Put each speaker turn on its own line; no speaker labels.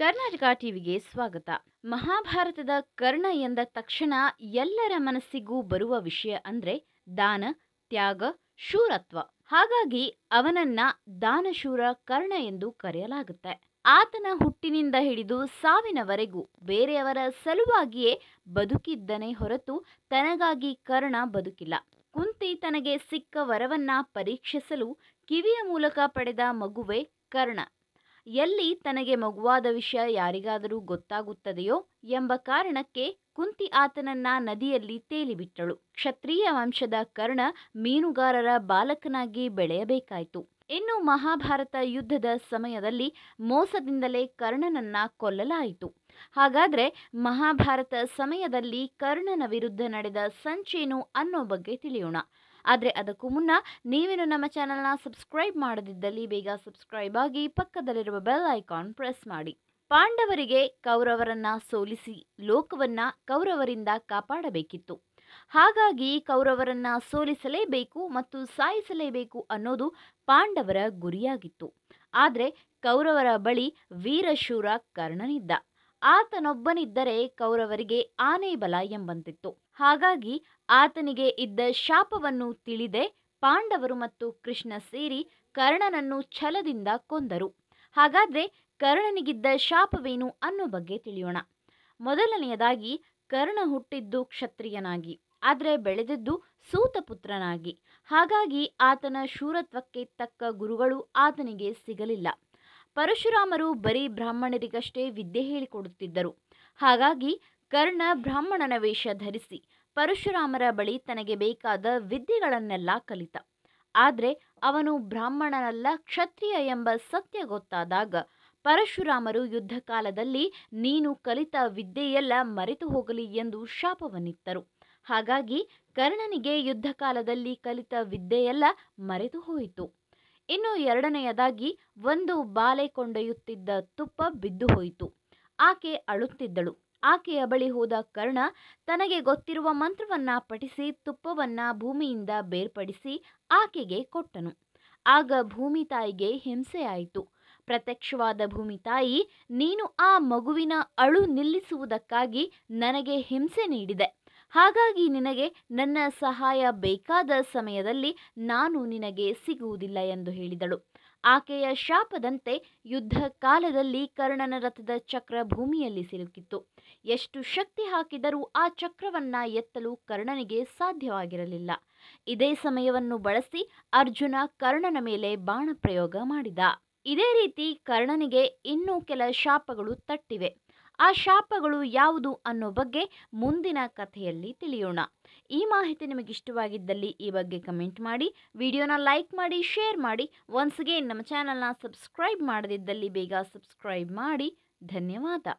ಕರ್ನಾಟಕ ಟಿವಿಗೆ ಸ್ವಾಗತ ಮಹಾಭಾರತದ ಕರ್ಣ ಎಂದ ತಕ್ಷಣ ಎಲ್ಲರ ಮನಸ್ಸಿಗೂ ಬರುವ ವಿಷಯ ಅಂದ್ರೆ ದಾನ ತ್ಯಾಗ ಶೂರತ್ವ ಹಾಗಾಗಿ ಅವನನ್ನ ದಾನಶೂರ ಕರ್ಣ ಎಂದು ಕರೆಯಲಾಗುತ್ತೆ ಆತನ ಹುಟ್ಟಿನಿಂದ ಹಿಡಿದು ಸಾವಿನವರೆಗೂ ಬೇರೆಯವರ ಸಲುವಾಗಿಯೇ ಬದುಕಿದ್ದನೆ ಹೊರತು ತನಗಾಗಿ ಕರ್ಣ ಬದುಕಿಲ್ಲ ಕುಂತಿ ತನಗೆ ಸಿಕ್ಕ ವರವನ್ನ ಪರೀಕ್ಷಿಸಲು ಕಿವಿಯ ಮೂಲಕ ಪಡೆದ ಮಗುವೆ ಕರ್ಣ ಎಲ್ಲಿ ತನಗೆ ಮಗುವಾದ ವಿಷಯ ಯಾರಿಗಾದರೂ ಗೊತ್ತಾಗುತ್ತದೆಯೋ ಎಂಬ ಕಾರಣಕ್ಕೆ ಕುಂತಿ ಆತನನ್ನ ನದಿಯಲ್ಲಿ ತೇಲಿಬಿಟ್ಟಳು ಕ್ಷತ್ರಿಯ ವಂಶದ ಕರ್ಣ ಮೀನುಗಾರರ ಬಾಲಕನಾಗಿ ಬೆಳೆಯಬೇಕಾಯಿತು ಇನ್ನು ಮಹಾಭಾರತ ಯುದ್ಧದ ಸಮಯದಲ್ಲಿ ಮೋಸದಿಂದಲೇ ಕರ್ಣನನ್ನ ಕೊಲ್ಲಲಾಯಿತು ಹಾಗಾದ್ರೆ ಮಹಾಭಾರತ ಸಮಯದಲ್ಲಿ ಕರ್ಣನ ವಿರುದ್ಧ ನಡೆದ ಸಂಚೇನು ಅನ್ನೋ ಬಗ್ಗೆ ತಿಳಿಯೋಣ ಆದರೆ ಅದಕ್ಕೂ ಮುನ್ನ ನೀವೇನು ನಮ್ಮ ಚಾನಲ್ನ ಸಬ್ಸ್ಕ್ರೈಬ್ ಮಾಡದಿದ್ದಲ್ಲಿ ಬೇಗ ಸಬ್ಸ್ಕ್ರೈಬ್ ಆಗಿ ಪಕ್ಕದಲ್ಲಿರುವ ಬೆಲ್ ಐಕಾನ್ ಪ್ರೆಸ್ ಮಾಡಿ ಪಾಂಡವರಿಗೆ ಕೌರವರನ್ನ ಸೋಲಿಸಿ ಲೋಕವನ್ನ ಕೌರವರಿಂದ ಕಾಪಾಡಬೇಕಿತ್ತು ಹಾಗಾಗಿ ಕೌರವರನ್ನ ಸೋಲಿಸಲೇಬೇಕು ಮತ್ತು ಸಾಯಿಸಲೇಬೇಕು ಅನ್ನೋದು ಪಾಂಡವರ ಗುರಿಯಾಗಿತ್ತು ಆದರೆ ಕೌರವರ ಬಳಿ ವೀರಶೂರ ಕರ್ಣನಿದ್ದ ಆತನೊಬ್ಬನಿದ್ದರೆ ಕೌರವರಿಗೆ ಆನೆ ಬಲ ಎಂಬಂತಿತ್ತು ಹಾಗಾಗಿ ಆತನಿಗೆ ಇದ್ದ ಶಾಪವನ್ನು ತಿಳಿದೆ ಪಾಂಡವರು ಮತ್ತು ಕೃಷ್ಣ ಸೇರಿ ಕರ್ಣನನ್ನು ಛಲದಿಂದ ಕೊಂದರು ಹಾಗಾದ್ರೆ ಕರ್ಣನಿಗಿದ್ದ ಶಾಪವೇನು ಅನ್ನೋ ಬಗ್ಗೆ ತಿಳಿಯೋಣ ಮೊದಲನೆಯದಾಗಿ ಕರ್ಣ ಹುಟ್ಟಿದ್ದು ಕ್ಷತ್ರಿಯನಾಗಿ ಆದರೆ ಬೆಳೆದಿದ್ದು ಸೂತಪುತ್ರನಾಗಿ ಹಾಗಾಗಿ ಆತನ ಶೂರತ್ವಕ್ಕೆ ತಕ್ಕ ಗುರುಗಳು ಆತನಿಗೆ ಸಿಗಲಿಲ್ಲ ಪರಶುರಾಮರು ಬರೀ ಬ್ರಾಹ್ಮಣರಿಗಷ್ಟೇ ವಿದ್ಯೆ ಹೇಳಿಕೊಡುತ್ತಿದ್ದರು ಹಾಗಾಗಿ ಕರ್ಣ ಬ್ರಾಹ್ಮಣನ ವೇಷ ಧರಿಸಿ ಪರಶುರಾಮರ ಬಳಿ ತನಗೆ ಬೇಕಾದ ವಿದ್ಯೆಗಳನ್ನೆಲ್ಲ ಕಲಿತ ಆದರೆ ಅವನು ಬ್ರಾಹ್ಮಣನಲ್ಲ ಕ್ಷತ್ರಿಯ ಎಂಬ ಸತ್ಯ ಗೊತ್ತಾದಾಗ ಪರಶುರಾಮರು ಯುದ್ಧ ಕಾಲದಲ್ಲಿ ನೀನು ಕಲಿತ ವಿದ್ಯೆಯೆಲ್ಲ ಮರೆತು ಹೋಗಲಿ ಎಂದು ಶಾಪವನ್ನಿತ್ತರು ಹಾಗಾಗಿ ಕರ್ಣನಿಗೆ ಯುದ್ಧ ಕಾಲದಲ್ಲಿ ಕಲಿತ ವಿದ್ಯೆಯೆಲ್ಲ ಮರೆತು ಹೋಯಿತು ಇನ್ನು ಎರಡನೆಯದಾಗಿ ಒಂದು ಬಾಲೆ ಕೊಂಡೊಯ್ಯುತ್ತಿದ್ದ ತುಪ್ಪ ಬಿದ್ದು ಹೋಯಿತು ಆಕೆ ಅಳುತ್ತಿದ್ದಳು ಆಕೆಯ ಬಳಿ ಹೋದ ಕರ್ಣ ತನಗೆ ಗೊತ್ತಿರುವ ಮಂತ್ರವನ್ನು ಪಠಿಸಿ ತುಪ್ಪವನ್ನು ಭೂಮಿಯಿಂದ ಬೇರ್ಪಡಿಸಿ ಆಕೆಗೆ ಕೊಟ್ಟನು ಆಗ ಭೂಮಿ ತಾಯಿಗೆ ಹಿಂಸೆಯಾಯಿತು ಪ್ರತ್ಯಕ್ಷವಾದ ಭೂಮಿ ತಾಯಿ ನೀನು ಆ ಮಗುವಿನ ಅಳು ನಿಲ್ಲಿಸುವುದಕ್ಕಾಗಿ ನನಗೆ ಹಿಂಸೆ ನೀಡಿದೆ ಹಾಗಾಗಿ ನಿನಗೆ ನನ್ನ ಸಹಾಯ ಬೇಕಾದ ಸಮಯದಲ್ಲಿ ನಾನು ನಿನಗೆ ಸಿಗುವುದಿಲ್ಲ ಎಂದು ಹೇಳಿದಳು ಆಕೆಯ ಶಾಪದಂತೆ ಯುದ್ಧ ಕಾಲದಲ್ಲಿ ಕರ್ಣನ ರಥದ ಚಕ್ರ ಭೂಮಿಯಲ್ಲಿ ಸಿಲುಕಿತ್ತು ಎಷ್ಟು ಶಕ್ತಿ ಹಾಕಿದರೂ ಆ ಚಕ್ರವನ್ನ ಎತ್ತಲು ಕರ್ಣನಿಗೆ ಸಾಧ್ಯವಾಗಿರಲಿಲ್ಲ ಇದೇ ಸಮಯವನ್ನು ಬಳಸಿ ಅರ್ಜುನ ಕರ್ಣನ ಮೇಲೆ ಬಾಣ ಪ್ರಯೋಗ ಮಾಡಿದ ಇದೇ ರೀತಿ ಕರ್ಣನಿಗೆ ಇನ್ನೂ ಕೆಲ ಶಾಪಗಳು ತಟ್ಟಿವೆ ಆ ಶಾಪಗಳು ಯಾವುದು ಅನ್ನೋ ಬಗ್ಗೆ ಮುಂದಿನ ಕಥೆಯಲ್ಲಿ ತಿಳಿಯೋಣ ಈ ಮಾಹಿತಿ ನಿಮಗೆ ಇಷ್ಟವಾಗಿದ್ದಲ್ಲಿ ಈ ಬಗ್ಗೆ ಕಮೆಂಟ್ ಮಾಡಿ ವಿಡಿಯೋನ ಲೈಕ್ ಮಾಡಿ ಶೇರ್ ಮಾಡಿ ಒನ್ಸ್ ನಮ್ಮ ಚಾನಲ್ನ ಸಬ್ಸ್ಕ್ರೈಬ್ ಮಾಡದಿದ್ದಲ್ಲಿ ಬೇಗ ಸಬ್ಸ್ಕ್ರೈಬ್ ಮಾಡಿ ಧನ್ಯವಾದ